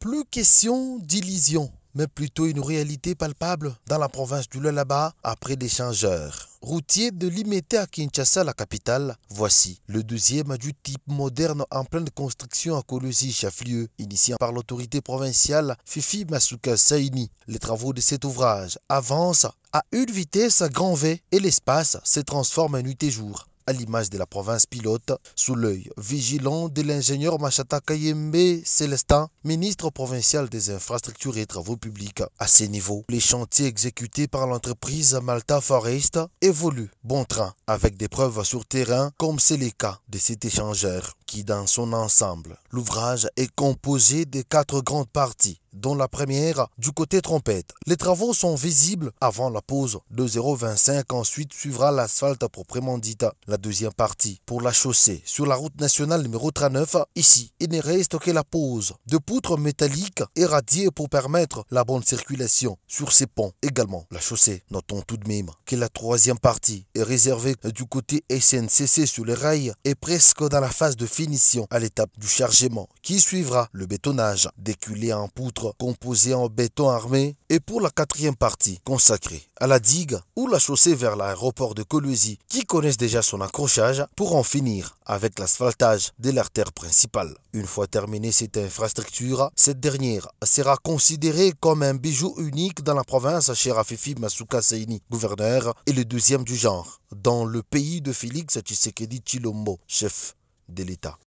Plus question d'illusion, mais plutôt une réalité palpable dans la province du Lualaba après des changeurs. Routier de Limité à Kinshasa, la capitale, voici le deuxième du type moderne en pleine construction à Colosi, chef-lieu, initié par l'autorité provinciale Fifi Masuka Saini. Les travaux de cet ouvrage avancent à une vitesse grand V et l'espace se transforme en nuit et jour à l'image de la province pilote, sous l'œil vigilant de l'ingénieur Machata Kayembe Célestin, ministre provincial des infrastructures et travaux publics. À ces niveaux, les chantiers exécutés par l'entreprise Malta Forest évoluent bon train, avec des preuves sur terrain, comme c'est le cas de cet échangeur dans son ensemble. L'ouvrage est composé de quatre grandes parties, dont la première du côté trompette. Les travaux sont visibles avant la pause de 0,25, ensuite suivra l'asphalte proprement dite. La deuxième partie, pour la chaussée, sur la route nationale numéro 39, ici, il ne reste que la pose de poutres métalliques éradiées pour permettre la bonne circulation sur ces ponts, également la chaussée. Notons tout de même que la troisième partie est réservée du côté SNCC sur les rails et presque dans la phase de finition à l'étape du chargement qui suivra le bétonnage des en poutre composées en béton armé et pour la quatrième partie consacrée à la digue ou la chaussée vers l'aéroport de Colosy qui connaissent déjà son accrochage pour en finir avec l'asphaltage de l'artère principale. Une fois terminée cette infrastructure, cette dernière sera considérée comme un bijou unique dans la province chez Rafifi Masuka Saini, gouverneur et le deuxième du genre, dans le pays de Félix Tshisekedi Chilombo, chef de l'État.